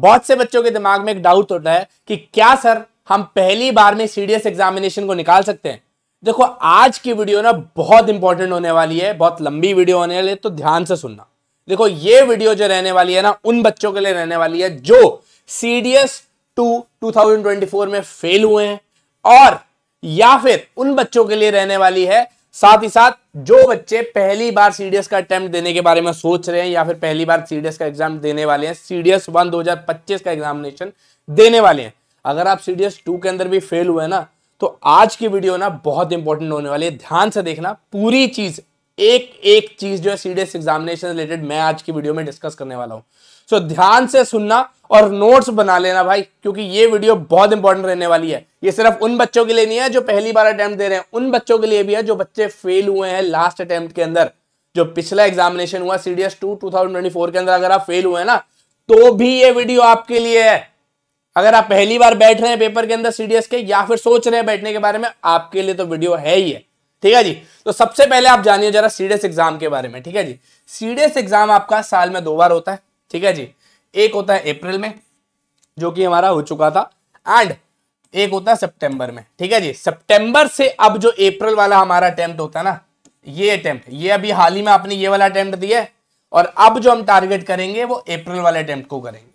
बहुत से बच्चों के दिमाग में एक डाउट होता है कि क्या सर हम पहली बार में सीडीएस एग्जामिनेशन को निकाल सकते हैं देखो आज की वीडियो ना बहुत इंपॉर्टेंट होने वाली है बहुत लंबी वीडियो होने वाली है तो ध्यान से सुनना देखो ये वीडियो जो रहने वाली है ना उन बच्चों के लिए रहने वाली है जो सीडीएस टू 2024 में फेल हुए हैं और या फिर उन बच्चों के लिए रहने वाली है साथ ही साथ जो बच्चे पहली बार सीडीएस का अटेम्प्ट देने के बारे में सोच रहे हैं या फिर पहली बार सीडीएस का एग्जाम देने वाले हैं सीडीएस वन पच्चीस का एग्जामिनेशन देने वाले हैं अगर आप सीडीएस टू के अंदर भी फेल हुए ना तो आज की वीडियो ना बहुत इंपॉर्टेंट होने वाली है ध्यान से देखना पूरी चीज एक एक चीज जो है सीडीएस एग्जामिनेशन रिलेटेड मैं आज की वीडियो में डिस्कस करने वाला हूं सो so, ध्यान से सुनना और नोट्स बना लेना भाई क्योंकि ये वीडियो बहुत इंपॉर्टेंट रहने वाली है ये सिर्फ उन बच्चों के लिए नहीं है जो पहली बार अटेम्प्ट दे रहे हैं उन बच्चों के लिए भी है जो बच्चे फेल हुए हैं लास्ट अटेम्प्ट के अंदर जो पिछला एग्जामिनेशन हुआ सीडीएस टू टू के अंदर अगर आप फेल हुए ना तो भी ये वीडियो आपके लिए है अगर आप पहली बार बैठ रहे हैं पेपर के अंदर सीडीएस के या फिर सोच रहे हैं बैठने के बारे में आपके लिए तो वीडियो है ही है ठीक है जी तो सबसे पहले आप जानिए जरा सीडेस एग्जाम के बारे में ठीक है जी सीडेस एग्जाम आपका साल में दो बार होता है ठीक है जी एक होता है अप्रैल में जो कि हमारा हो चुका था एंड एक होता है सितंबर में ठीक है जी सितंबर से अब जो अप्रैल वाला हमारा अटेम्प्ट होता है ना ये अटेम्प्ट ये अभी हाल ही में आपने ये वाला अटेम्प्ट दिया है और अब जो हम टारगेट करेंगे वो अप्रैल वाले अटेम्प्ट को करेंगे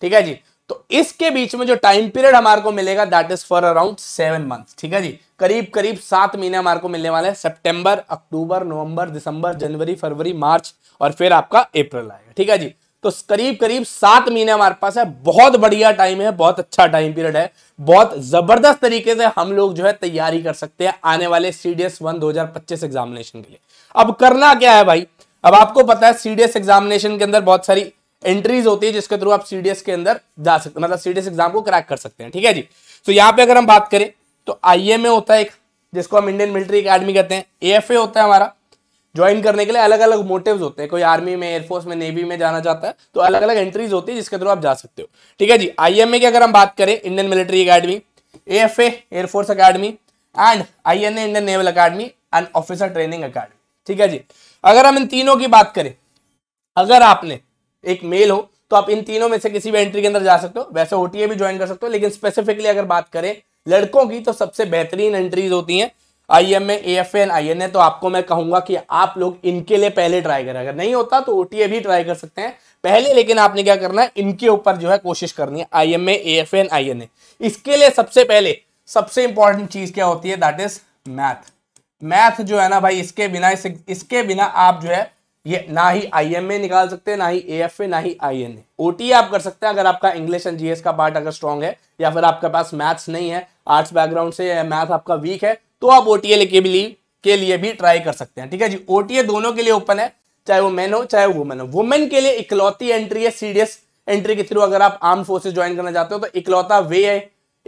ठीक है जी तो इसके बीच में जो टाइम पीरियड हमारे को मिलेगा that is for around seven month ठीक है जी करीब करीब सात महीने हमारे को मिलने वाले हैं सितंबर अक्टूबर नवंबर दिसंबर जनवरी फरवरी मार्च और फिर आपका अप्रैल आएगा ठीक है जी तो करीब करीब सात महीने हमारे पास है बहुत बढ़िया टाइम है बहुत अच्छा टाइम पीरियड है बहुत जबरदस्त तरीके से हम लोग जो है तैयारी कर सकते हैं आने वाले सीडीएस वन पच्चीस एग्जामिनेशन के लिए अब करना क्या है भाई अब आपको पता है सीडीएस एग्जामिनेशन के अंदर बहुत सारी एंट्रीज होती है जिसके थ्रू आप सीडीएस के अंदर जा सकते मतलब सीडीएस एग्जाम को क्रैक कर सकते हैं ठीक है जी तो यहाँ पे अगर हम बात करें तो आई होता है एक जिसको हम इंडियन मिलिट्री अकेडमी कहते हैं ए होता है हमारा ज्वाइन करने के लिए अलग अलग मोटिव्स होते हैं कोई आर्मी में एयरफोर्स में नेवी में जाना चाहता है तो अलग अलग एंट्रीज होती है जिसके थ्रू आप जा सकते हो ठीक है जी आईएमए की अगर हम बात करें Indian Military Academy F Air Force Academy and a Indian Naval Academy and Officer Training Academy ठीक है जी अगर हम इन तीनों की बात करें अगर आपने एक मेल हो तो आप इन तीनों में से किसी भी एंट्री के अंदर जा सकते हो वैसे ओटीए भी ज्वाइन कर सकते हो लेकिन स्पेसिफिकली अगर बात करें लड़कों की तो सबसे बेहतरीन एंट्रीज होती हैं I M A F N I N A तो आपको मैं कहूंगा कि आप लोग इनके लिए पहले ट्राई करें अगर नहीं होता तो ओटीए भी ट्राई कर सकते हैं पहले लेकिन आपने क्या करना है इनके ऊपर जो है कोशिश करनी है I M A F N I N A इसके लिए सबसे पहले सबसे इंपॉर्टेंट चीज क्या होती है दैट इज मैथ मैथ जो है ना भाई इसके बिना इसके बिना आप जो है ये ना ही आई एम ए निकाल सकते हैं ना ही ए एफ ए ना ही आई एन ए ओ टी आप कर सकते हैं अगर आपका इंग्लिश एंड जीएस का पार्ट अगर स्ट्रॉन्ग है या फिर आपके पास मैथ्स नहीं है आर्ट्स बैकग्राउंड से मैथ आपका वीक है तो आप ओ टी ए के लिए भी ट्राई कर सकते हैं ठीक है जी ओ टी ए दोनों के लिए ओपन है चाहे वो मैन हो चाहे वुमेन हो वुमेन के लिए इकलौती एंट्री है सीडीएस एंट्री के थ्रू अगर आप आर्म फोर्सेज ज्वाइन करना चाहते हो तो इकलौता वे है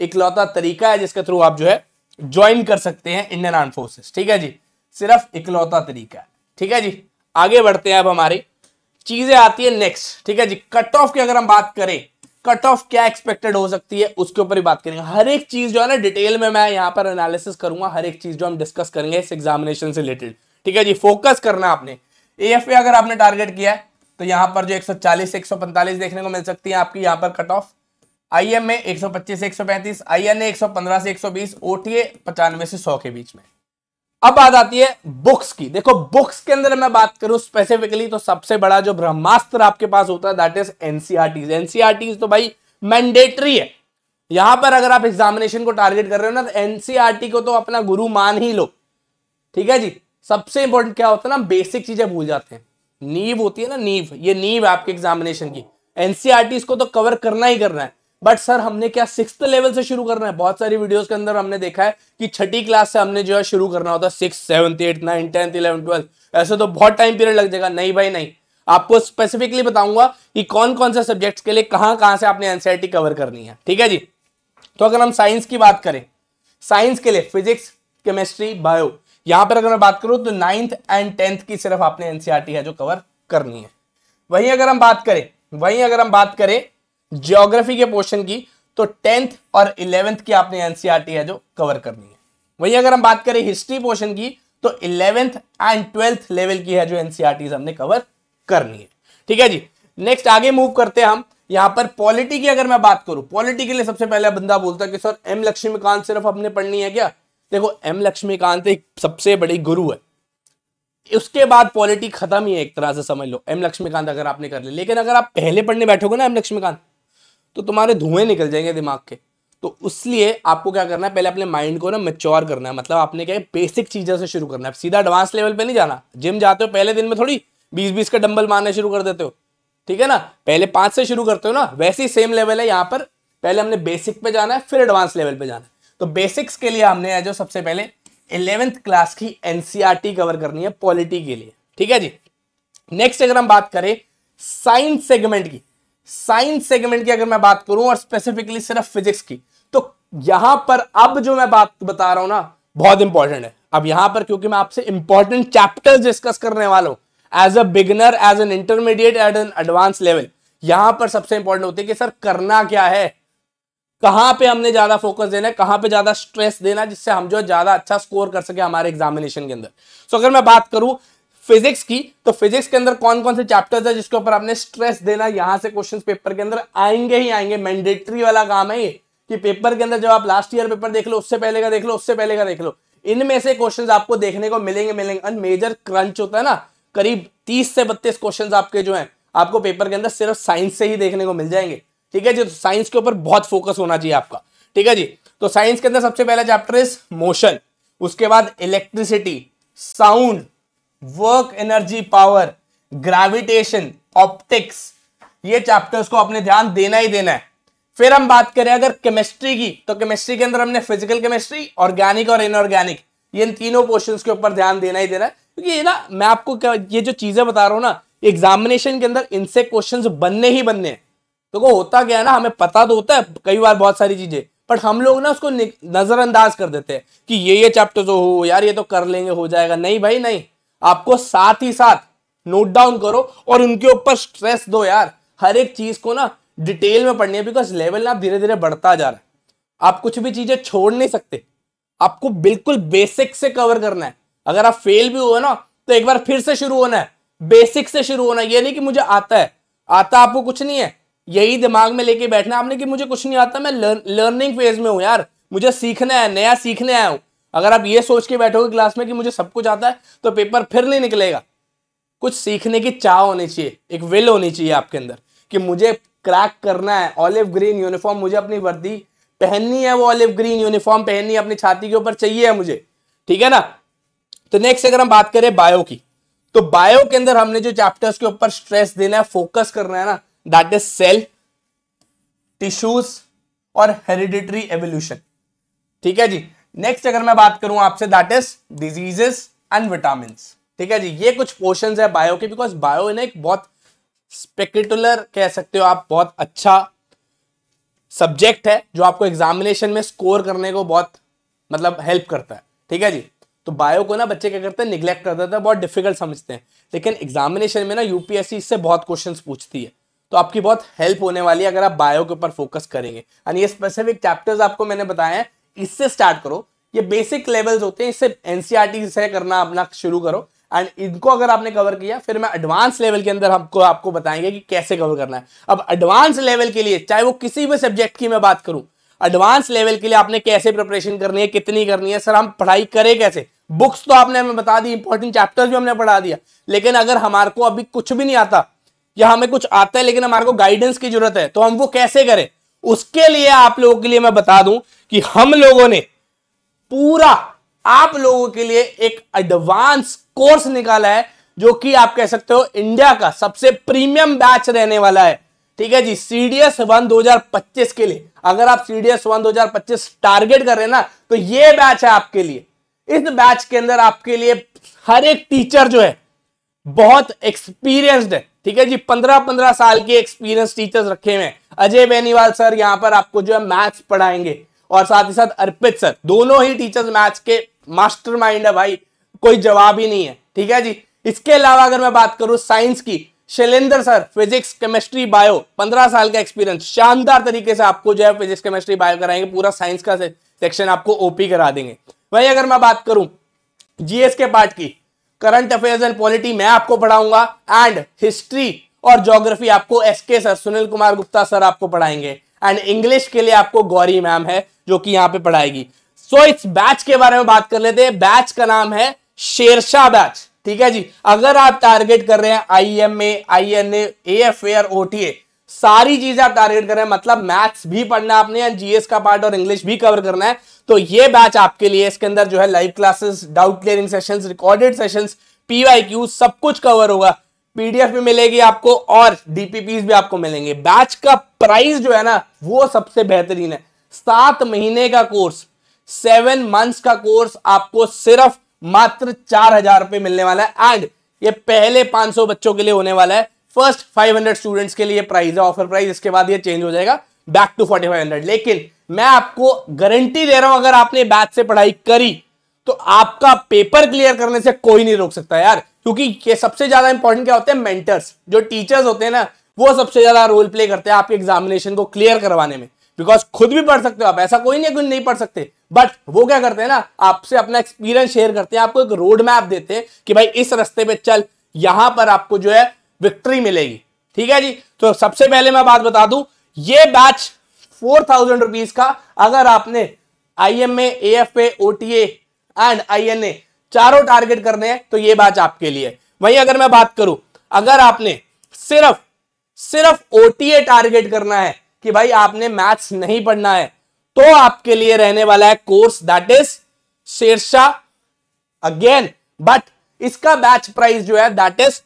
इकलौता तरीका है जिसके थ्रू आप जो है ज्वाइन कर सकते हैं इंडियन आर्म फोर्सेज ठीक है जी सिर्फ इकलौता तरीका है ठीक है जी आगे बढ़ते हैं अब हमारी चीजें आती है नेक्स्ट ठीक है जी कट ऑफ की अगर हम बात करें कट ऑफ क्या एक्सपेक्टेड हो सकती है उसके ऊपर ही बात करेंगे हर एक चीज जो है ना डिटेल में मैं यहाँ पर एनालिसिस करूंगा हर एक चीज जो हम डिस्कस करेंगे इस एग्जामिनेशन से रिलेटेड ठीक है जी फोकस करना आपने ए एफ अगर आपने टारगेट किया है तो यहाँ पर जो 140 से 145 देखने को मिल सकती है आपकी यहाँ पर cut off I M A एक सौ पच्चीस से एक सौ पैंतीस आई एन ए एक सौ पंद्रह से एक सौ बीस ओ टी ए पचानवे से सौ के बीच में अब बात आती है बुक्स की देखो बुक्स के अंदर मैं बात करूं स्पेसिफिकली तो सबसे बड़ा जो ब्रह्मास्त्र आपके पास होता है दैट इज एनसीआरटीज एनसीआरटीज तो भाई मैंडेटरी है यहां पर अगर आप एग्जामिनेशन को टारगेट कर रहे हो ना तो एनसीआरटी e को तो अपना गुरु मान ही लो ठीक है जी सबसे इंपॉर्टेंट क्या होता है ना बेसिक चीजें भूल जाते हैं नींव होती है ना नींव ये नींव आपके एग्जामिनेशन की एनसीआरटी e को तो कवर करना ही करना है बट सर हमने क्या सिक्स लेवल से शुरू करना है बहुत सारी वीडियोस के अंदर हमने देखा है कि छठी क्लास से हमने जो है शुरू करना होता है six seven eight nine tenth eleven twelfth ऐसे तो बहुत टाइम पीरियड लग जाएगा नहीं भाई नहीं आपको स्पेसिफिकली बताऊंगा कि कौन कौन से सब्जेक्ट्स के लिए कहां कहां से आपने एनसीआरटी कवर करनी है ठीक है जी तो अगर हम साइंस की बात करें साइंस के लिए फिजिक्स केमिस्ट्री बायो यहां पर अगर मैं बात करूं तो नाइन्थ एंड टेंथ की सिर्फ आपने एनसीआरटी है जो कवर करनी है वहीं अगर हम बात करें वहीं अगर हम बात करें ज्योग्राफी के पोर्शन की तो टेंथ और इलेवेंथ की आपने एनसीआरटी e है जो कवर करनी है वही अगर हम बात करें हिस्ट्री पोर्शन की तो इलेवेंथ एंड ट्वेल्थ लेवल की है जो एनसीआरटी e हमने कवर करनी है ठीक है जी नेक्स्ट आगे मूव करते हैं हम यहां पर पॉलिटी की अगर मैं बात करूं पॉलिटी के लिए सबसे पहले बंदा बोलता है कि सर एम लक्ष्मीकांत सिर्फ हमने पढ़नी है क्या देखो एम लक्ष्मीकांत एक सबसे बड़ी गुरु है उसके बाद पॉलिटी खत्म ही है एक तरह से समझ लो एम लक्ष्मीकांत अगर आपने कर ले। लेकिन अगर आप पहले पढ़ने बैठोगे ना एम लक्ष्मीकांत तो तुम्हारे धुएं निकल जाएंगे दिमाग के तो इसलिए आपको क्या करना है पहले अपने माइंड को ना मेच्योर करना है मतलब आपने क्या है बेसिक चीज़ों से शुरू करना है सीधा एडवांस लेवल पे नहीं जाना जिम जाते हो पहले दिन में थोड़ी बीस बीस का डंबल मारने शुरू कर देते हो ठीक है ना पहले पांच से शुरू करते हो ना वैसे ही सेम लेवल है यहाँ पर पहले हमने बेसिक पे जाना है फिर एडवांस लेवल पे जाना है तो बेसिक्स के लिए हमने जो सबसे पहले इलेवेंथ क्लास की एनसीआरटी कवर e करनी है पॉलिटी के लिए ठीक है जी नेक्स्ट अगर हम बात करें साइंस सेगमेंट की साइंस सेगमेंट की अगर मैं बात करूं और स्पेसिफिकली सिर्फ फिजिक्स की तो यहां पर अब जो मैं बात बता रहा हूं ना बहुत इंपॉर्टेंट है अब यहां पर क्योंकि मैं आपसे इंपॉर्टेंट चैप्टर डिस्कस करने वाला हूं as a beginner as an intermediate at an advance level यहां पर सबसे इंपॉर्टेंट होती है कि सर करना क्या है कहां पे हमने ज्यादा फोकस देना है कहां पे ज्यादा स्ट्रेस देना जिससे हम जो ज्यादा अच्छा स्कोर कर सके हमारे एग्जामिनेशन के अंदर सो so, अगर मैं बात करूं फिजिक्स की तो फिजिक्स के अंदर कौन कौन से चैप्टर्स है जिसके ऊपर आपने स्ट्रेस देना यहां से क्वेश्चन पेपर के अंदर आएंगे ही आएंगे मैंडेटरी वाला काम है ये कि पेपर के अंदर जब आप लास्ट ईयर पेपर देख लो उससे पहले का देख लो उससे पहले का देख लो इनमें से क्वेश्चंस आपको देखने को मिलेंगे मिलेंगे एंड मेजर क्रंच होता है ना करीब 30 से 32 क्वेश्चंस आपके जो हैं आपको पेपर के अंदर सिर्फ साइंस से ही देखने को मिल जाएंगे ठीक है जी तो साइंस के ऊपर बहुत फोकस होना चाहिए आपका ठीक है जी तो साइंस के अंदर सबसे पहला चैप्टर इज मोशन उसके बाद electricity sound work energy power gravitation optics ये चैप्टर्स को अपने ध्यान देना ही देना है फिर हम बात करें अगर केमिस्ट्री की तो केमिस्ट्री के अंदर हमने फिजिकल केमिस्ट्री ऑर्गेनिक और इनऑर्गेनिक ये इन तीनों पोर्शन के ऊपर ध्यान देना ही देना है क्योंकि ये ना मैं आपको ये जो चीजें बता रहा हूँ ना एग्जामिनेशन के अंदर इनसे क्वेश्चन बनने ही बनने हैं तो वो होता क्या है ना हमें पता तो होता है कई बार बहुत सारी चीजें बट हम लोग ना उसको नजरअंदाज कर देते हैं कि ये ये चैप्टर जो हो यार ये तो कर लेंगे हो जाएगा नहीं भाई नहीं आपको साथ ही साथ नोट डाउन करो और उनके ऊपर स्ट्रेस दो यार हर एक चीज को ना डिटेल में पढ़नी है बिकॉज लेवल ना धीरे धीरे बढ़ता जा रहा है आप कुछ भी चीजें छोड़ नहीं सकते आपको बिल्कुल बेसिक से कवर करना है अगर आप फेल भी हुए ना तो एक बार फिर से शुरू होना है बेसिक से शुरू होना है ये नहीं कि मुझे आता है आता आपको कुछ नहीं है यही दिमाग में लेके बैठना आपने कि मुझे कुछ नहीं आता मैं लर्निंग फेज में हूँ यार मुझे सीखना है नया सीखने आया हूँ अगर आप ये सोच के बैठोगे क्लास में कि मुझे सब कुछ आता है तो पेपर फिर नहीं निकलेगा कुछ सीखने की चाह होनी चाहिए एक विल होनी चाहिए आपके अंदर कि मुझे क्रैक करना है ऑलिव ग्रीन यूनिफॉर्म मुझे अपनी वर्दी पहननी है वो ऑलिव ग्रीन यूनिफॉर्म पहननी है अपनी छाती के ऊपर चाहिए है मुझे ठीक है ना तो नेक्स्ट अगर हम बात करें बायो की तो बायो के अंदर हमने जो चैप्टर्स के ऊपर स्ट्रेस देना है फोकस करना है ना दैट इज सेल टिश्यूज और हेरिडिटरी एवोल्यूशन ठीक है जी नेक्स्ट अगर मैं बात करूं आपसे that is diseases and vitamin ठीक है जी ये कुछ पोर्शन है बायो के बिकॉज बायो इन्हें एक बहुत स्पेक्टिकुलर कह सकते हो आप बहुत अच्छा सब्जेक्ट है जो आपको एग्जामिनेशन में स्कोर करने को बहुत मतलब हेल्प करता है ठीक है जी तो बायो को ना बच्चे क्या करते हैं निग्लेक्ट कर देते हैं बहुत डिफिकल्ट समझते हैं लेकिन एग्जामिनेशन में ना यूपीएससी इससे बहुत क्वेश्चंस पूछती है तो आपकी बहुत हेल्प होने वाली है अगर आप बायो के ऊपर फोकस करेंगे एंड ये स्पेसिफिक चैप्टर्स आपको मैंने बताया इससे स्टार्ट करो ये बेसिक लेवल्स होते हैं इससे एनसीआरटी e से करना अपना शुरू करो एंड इनको अगर आपने कवर किया फिर मैं एडवांस लेवल के अंदर हमको आपको बताएंगे कि कैसे कवर करना है अब एडवांस लेवल के लिए चाहे वो किसी भी सब्जेक्ट की मैं बात करूं एडवांस लेवल के लिए आपने कैसे प्रिपरेशन करनी है कितनी करनी है सर हम पढ़ाई करें कैसे बुक्स तो आपने हमें बता दी इंपॉर्टेंट चैप्टर्स भी हमने पढ़ा दिया लेकिन अगर हमारे को अभी कुछ भी नहीं आता या हमें कुछ आता है लेकिन हमारे को गाइडेंस की जरूरत है तो हम वो कैसे करें उसके लिए आप लोगों के लिए मैं बता दूं कि हम लोगों ने पूरा आप लोगों के लिए एक एडवांस कोर्स निकाला है जो कि आप कह सकते हो इंडिया का सबसे प्रीमियम बैच रहने वाला है ठीक है जी सीडीएस वन 2025 के लिए अगर आप सीडीएस वन 2025 टारगेट कर रहे हैं ना तो ये बैच है आपके लिए इस बैच के अंदर आपके लिए हर एक टीचर जो है बहुत एक्सपीरियंस्ड है ठीक है जी पंद्रह पंद्रह साल के एक्सपीरियंस टीचर्स रखे हुए हैं अजय बेनीवाल सर यहाँ पर आपको जो है मैथ्स पढ़ाएंगे और साथ ही साथ अर्पित सर दोनों ही टीचर्स मैथ्स के मास्टर है भाई कोई जवाब ही नहीं है ठीक है जी इसके अलावा अगर मैं बात करूं साइंस की Shailendra sir physics chemistry bio पंद्रह साल का एक्सपीरियंस शानदार तरीके से आपको जो है फिजिक्स केमिस्ट्री बायो कराएंगे पूरा साइंस का सेक्शन आपको ओपी करा देंगे वही अगर मैं बात करूं जीएस के पार्ट की करंट अफेयर्स एंड पॉलिटी मैं आपको पढ़ाऊंगा एंड हिस्ट्री और जोग्राफी आपको SK sir Sunil Kumar Gupta sir आपको पढ़ाएंगे एंड इंग्लिश के लिए आपको गौरी मैम है जो कि यहां पे पढ़ाएगी सो so, इस बैच के बारे में बात कर लेते हैं बैच का नाम है शेरशाह बैच ठीक है जी अगर आप टारगेट कर रहे हैं I M A I N A F air OTA सारी चीजें आप टारगेट हैं मतलब मैथ्स भी पढ़ना आपने जीएस का पार्ट और इंग्लिश भी कवर करना है तो ये बैच आपके लिए इसके अंदर जो है live classes doubt clearing session recorded session PYQ सब कुछ कवर होगा पीडीएफ भी मिलेगी आपको और डीपीपी भी आपको मिलेंगे बैच का प्राइस जो है ना वो सबसे बेहतरीन है सात महीने का कोर्स सेवन मंथ्स का कोर्स आपको सिर्फ मात्र चार हजार रुपए मिलने वाला है एंड ये पहले 500 बच्चों के लिए होने वाला है फर्स्ट 500 स्टूडेंट्स के लिए प्राइस है ऑफर प्राइस इसके बाद ये चेंज हो जाएगा बैक टू 4500 लेकिन मैं आपको गारंटी दे रहा हूं अगर आपने बैच से पढ़ाई करी तो आपका पेपर क्लियर करने से कोई नहीं रोक सकता यार क्योंकि ये सबसे ज्यादा इंपॉर्टेंट क्या होते हैं मेंटर्स जो टीचर्स होते हैं ना वो सबसे ज्यादा रोल प्ले करते हैं आपके एग्जामिनेशन को क्लियर करवाने में बिकॉज खुद भी पढ़ सकते हो आप ऐसा कोई नहीं कुछ नहीं पढ़ सकते बट वो क्या करते हैं ना आपसे अपना एक्सपीरियंस शेयर करते हैं आपको एक रोड मैप देते हैं कि भाई इस रस्ते पे चल यहां पर आपको जो है विक्ट्री मिलेगी ठीक है जी तो सबसे पहले मैं बात बता दूं ये बैच फोर थाउजेंड रुपीज का अगर आपने I M A F A OTA and I N A चारों टारगेट करने हैं तो ये बैच आपके लिए वहीं अगर मैं बात करूं अगर आपने सिर्फ सिर्फ ओ टारगेट करना है कि भाई आपने मैथ्स नहीं पढ़ना है तो आपके लिए रहने वाला है course that is Shershah again but इसका बैच प्राइस जो है that is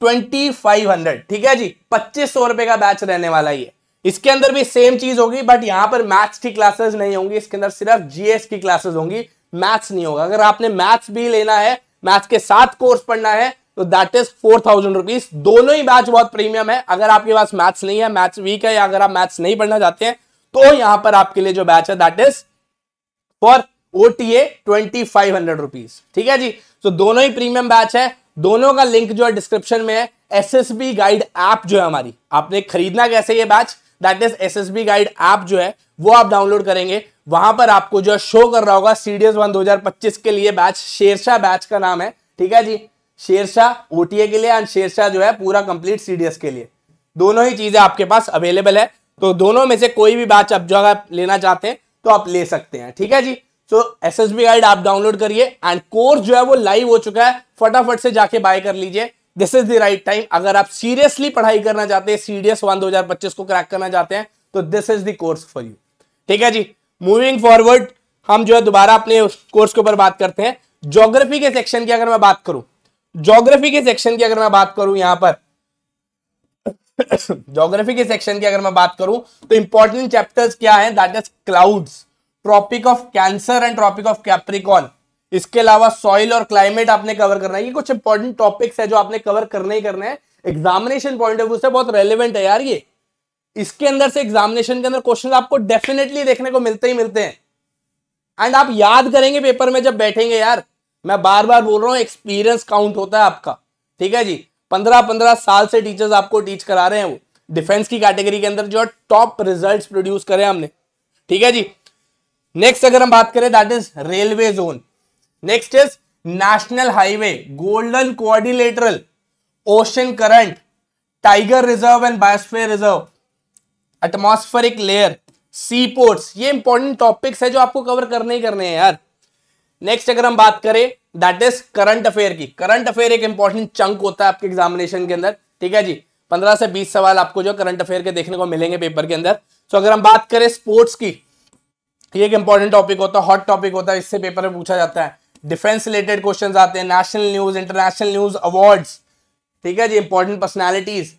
twenty five hundred ठीक है जी पच्चीस सौ रुपए का बैच रहने वाला ये इसके अंदर भी सेम चीज होगी बट यहाँ पर मैथ्स की क्लासेस नहीं होंगी इसके अंदर सिर्फ जीएस की क्लासेस होंगी मैथ्स नहीं होगा अगर आपने मैथ्स भी लेना है मैथ्स के साथ कोर्स पढ़ना है तो that is four thousand rupees दोनों ही बैच बहुत प्रीमियम है अगर आपके पास मैथ्स नहीं है मैथ्स वीक है या अगर आप मैथ्स नहीं पढ़ना चाहते हैं तो यहां पर आपके लिए जो बैच है that is for O T A twenty five hundred rupees ठीक है जी तो दोनों ही प्रीमियम बैच है दोनों का लिंक जो है डिस्क्रिप्शन में है S S B guide app जो है हमारी आपने खरीदना कैसे ये batch that is S S B guide app जो है वो आप डाउनलोड करेंगे वहां पर आपको जो शो कर रहा होगा सीडीएस वन 2025 के लिए बैच शेरशाह बैच का नाम है ठीक है जी शेरशाह ओटीए के लिए एंड शेरशाह जो है पूरा कंप्लीट सीडीएस के लिए दोनों ही चीजें आपके पास अवेलेबल है तो दोनों में से कोई भी बैच आप जो लेना चाहते हैं तो आप ले सकते हैं ठीक है जी तो एस एस बी गाइड आप डाउनलोड करिए एंड कोर्स जो है वो लाइव हो चुका है फटाफट से जाके बाय कर लीजिए this is the right time अगर आप सीरियसली पढ़ाई करना चाहते हैं सीडीएस वन दो को क्रैक करना चाहते हैं तो this is the course for you ठीक है जी मूविंग फॉरवर्ड हम जो है दोबारा अपने कोर्स के ऊपर बात करते हैं ज्योग्राफी के सेक्शन की अगर मैं बात करूं ज्योग्राफी के सेक्शन की अगर मैं बात करूं यहां पर ज्योग्राफी के सेक्शन की अगर मैं बात करूं तो इंपॉर्टेंट चैप्टर्स क्या है that is clouds tropic of cancer and tropic of Capricorn इसके अलावा सॉइल और क्लाइमेट आपने कवर करना है ये कुछ इंपॉर्टेंट टॉपिक्स है जो आपने कवर करने ही करने हैं एग्जामिनेशन पॉइंट ऑफ व्यू से बहुत रेलिवेंट है यार ये इसके अंदर से एग्जामिनेशन के अंदर क्वेश्चन आपको डेफिनेटली देखने को मिलते ही मिलते हैं एंड आप याद करेंगे पेपर में जब बैठेंगे यार मैं बार बार बोल रहा हूँ एक्सपीरियंस काउंट होता है आपका ठीक है जी पंद्रह पंद्रह साल से टीचर्स आपको टीच करा रहे हैं वो डिफेंस की कैटेगरी के अंदर जो टॉप रिजल्ट प्रोड्यूस करे हमने ठीक है जी नेक्स्ट अगर हम बात करें that is railway zone next is national highway golden quadrilateral ocean current tiger reserve and biosphere reserve atmospheric layer sea ports ये इंपॉर्टेंट टॉपिक्स है जो आपको कवर करने ही करने हैं यार नेक्स्ट अगर हम बात करें दैट इज करंट अफेयर की करंट अफेयर एक इंपॉर्टेंट चंक होता है आपके एग्जामिनेशन के अंदर ठीक है जी पंद्रह से बीस सवाल आपको जो करंट अफेयर के देखने को मिलेंगे पेपर के अंदर सो so, अगर हम बात करें स्पोर्ट्स की ये एक इंपॉर्टेंट टॉपिक होता है हॉट टॉपिक होता है इससे पेपर में पूछा जाता है डिफेंस रिलेटेड क्वेश्चन आते हैं national news international news awards ठीक है जी इंपॉर्टेंट पर्सनैलिटीज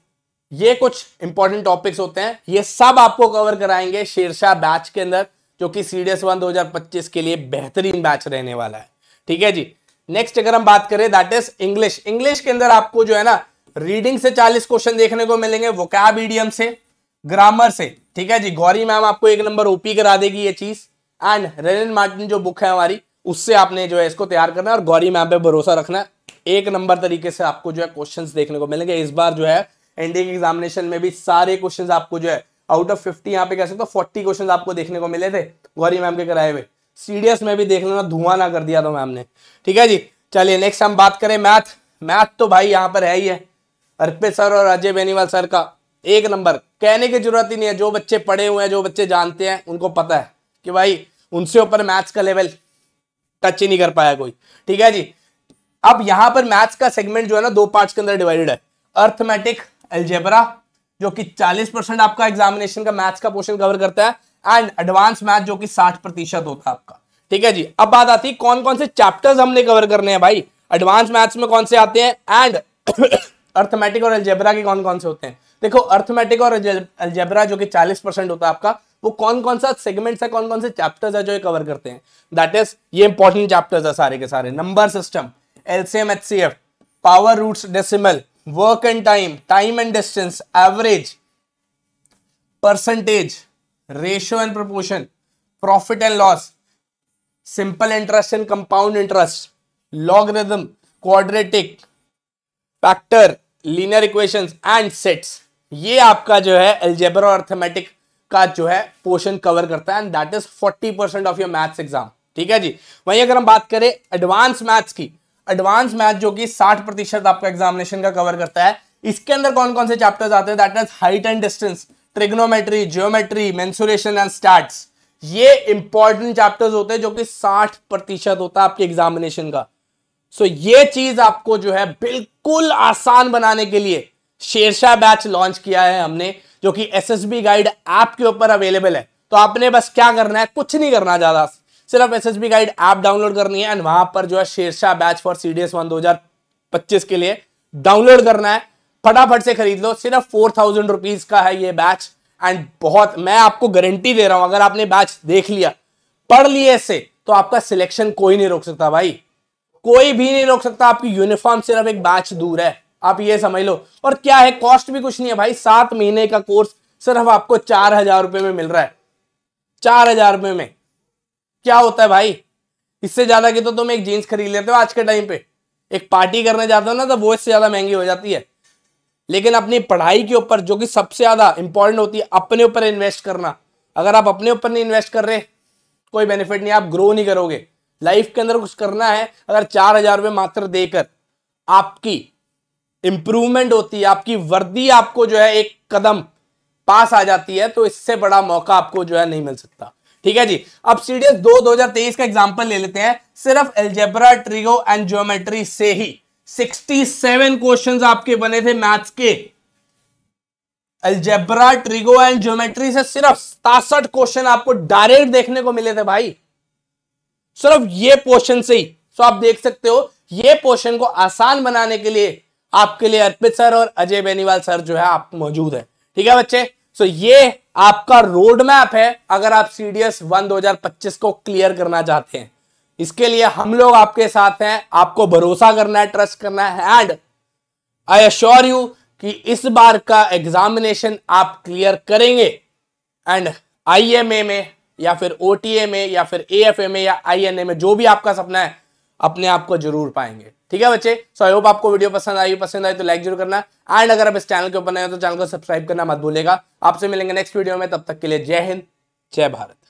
ये कुछ इंपॉर्टेंट टॉपिक्स होते हैं ये सब आपको कवर कराएंगे शेरशाह बैच के अंदर जो कि एस वन पच्चीस के लिए बेहतरीन बैच रहने वाला है ठीक है जी नेक्स्ट अगर हम बात करें दैट इज इंग्लिश इंग्लिश के अंदर आपको जो है ना रीडिंग से 40 क्वेश्चन देखने को मिलेंगे वो वोकैब से ग्रामर से ठीक है जी गौरी मैम आपको एक नंबर ओपी करा देगी ये चीज एंड रेनन मार्टिन जो बुक है हमारी उससे आपने जो है इसको तैयार करना है और गौरी मैम पे भरोसा रखना एक नंबर तरीके से आपको जो है क्वेश्चन देखने को मिलेंगे इस बार जो है एनडीए के एग्जामिनेशन में भी सारे क्वेश्चन आपको जो है आउट ऑफ फिफ्टी यहाँ पे कह सकते हो फोर्टी क्वेश्चन आपको देखने को मिले थे गौरी मैम के कराए हुए सीडीएस में भी देख लेना धुआं ना कर दिया था तो मैम ने ठीक है जी चलिए नेक्स्ट हम बात करें मैथ मैथ तो भाई यहाँ पर है ही है अर्पित सर और अजय बेनीवाल सर का एक नंबर कहने की जरूरत ही नहीं है जो बच्चे पढ़े हुए हैं जो बच्चे जानते हैं उनको पता है कि भाई उनसे ऊपर मैथ्स का लेवल टच ही नहीं कर पाया कोई ठीक है जी अब यहां पर मैथ्स का सेगमेंट जो है ना दो पार्ट्स के अंदर डिवाइडेड है अर्थमेटिक एल्जेबरा जो कि 40 परसेंट आपका एग्जामिनेशन का मैथ्स का पोर्शन कवर करता है एंड एडवांस मैथ जो कि 60 प्रतिशत होता है आपका ठीक है जी अब बात आती है कौन कौन से चैप्टर्स हमने कवर करने हैं भाई एडवांस मैथ्स में कौन से आते हैं एंड अर्थमेटिक और एल्जेबरा के कौन कौन से होते हैं देखो अर्थमेटिक और अल्जेबरा जो कि 40 परसेंट होता है आपका वो कौन कौन सा सेगमेंट्स है कौन कौन से चैप्टर्स है जो ये कवर करते हैं दैट इज ये इंपॉर्टेंट चैप्टर्स है सारे के सारे number system LCM HCF power roots decimal work and time time and distance average percentage ratio and proportion profit and loss simple interest and compound interest logarithm quadratic factor linear equations and sets ये आपका जो है एल्जेबर और arithmetic का जो है portion cover करता है and that is 40 percent of your maths exam ठीक है जी वहीं अगर हम बात करें एडवांस मैथ्स की एडवांस मैथ जो कि 60 प्रतिशत आपका एग्जामिनेशन का कवर करता है इसके अंदर कौन कौन से चैप्टर्स आते हैं that is height and distance trigonometry geometry mensuration and stats ये इंपॉर्टेंट चैप्टर्स होते हैं जो कि साठ होता है आपके एग्जामिनेशन का सो so, ये चीज आपको जो है बिल्कुल आसान बनाने के लिए शेरशाह बैच लॉन्च किया है हमने जो कि S S B guide app के ऊपर अवेलेबल है तो आपने बस क्या करना है कुछ नहीं करना ज़्यादा सिर्फ S S B guide app download करनी है एंड वहां पर जो है Shershah batch for C D S one दो हजार पच्चीस के लिए डाउनलोड करना है फटाफट से खरीद लो सिर्फ फोर थाउजेंड रुपीज का है ये बैच एंड बहुत मैं आपको गारंटी दे रहा हूं अगर आपने बैच देख लिया पढ़ लिए इससे तो आपका सिलेक्शन कोई नहीं रोक सकता भाई कोई भी नहीं रोक सकता आपकी यूनिफॉर्म सिर्फ एक बैच दूर है आप ये समझ लो और क्या है कॉस्ट भी कुछ नहीं है भाई सात महीने का कोर्स सिर्फ आपको चार हजार रुपए में मिल रहा है चार हजार रुपए में क्या होता है भाई इससे ज्यादा की तो तुम एक जीन्स खरीद लेते हो आज के टाइम पे एक पार्टी करने जाते हो ना तो वो इससे ज्यादा महंगी हो जाती है लेकिन अपनी पढ़ाई के ऊपर जो कि सबसे ज्यादा इंपॉर्टेंट होती है अपने ऊपर इन्वेस्ट करना अगर आप अपने ऊपर नहीं इन्वेस्ट कर रहे कोई बेनिफिट नहीं आप ग्रो नहीं करोगे लाइफ के अंदर कुछ करना है अगर चार हजार रुपये मात्र देकर आपकी इंप्रूवमेंट होती है आपकी वर्दी आपको जो है एक कदम पास आ जाती है तो इससे बड़ा मौका आपको जो है नहीं मिल सकता ठीक है जी अब सीडीएस दो दो हजार तेईस का एग्जाम्पल ले लेते हैं सिर्फ एल्जेब्रा ट्रिगो एंड ज्योमेट्री से ही 67 क्वेश्चन आपके बने थे मैथ्स के एल्जेब्रा ट्रिगो एंड ज्योमेट्री से सिर्फ सतासठ क्वेश्चन आपको डायरेक्ट देखने को मिले थे भाई सिर्फ ये पोर्शन से ही सो तो आप देख सकते हो ये पोर्शन को आसान बनाने के लिए आपके लिए अर्पित सर और अजय बेनीवाल सर जो है आप मौजूद है ठीक है बच्चे सो so, ये आपका रोड मैप है अगर आप सीडीएस वन पच्चीस को क्लियर करना चाहते हैं इसके लिए हम लोग आपके साथ हैं आपको भरोसा करना है ट्रस्ट करना है एंड आई अश्योर यू कि इस बार का एग्जामिनेशन आप क्लियर करेंगे एंड आईएमए में या फिर ओ में या फिर ए में या आई में जो भी आपका सपना है अपने आप को जरूर पाएंगे ठीक है बच्चे सो आई होप आपको वीडियो पसंद आई पसंद आई तो लाइक जरूर करना एंड अगर आप इस चैनल के ऊपर नए हो तो चैनल को सब्सक्राइब करना मत भूलेगा आपसे मिलेंगे नेक्स्ट वीडियो में तब तक के लिए जय हिंद जय भारत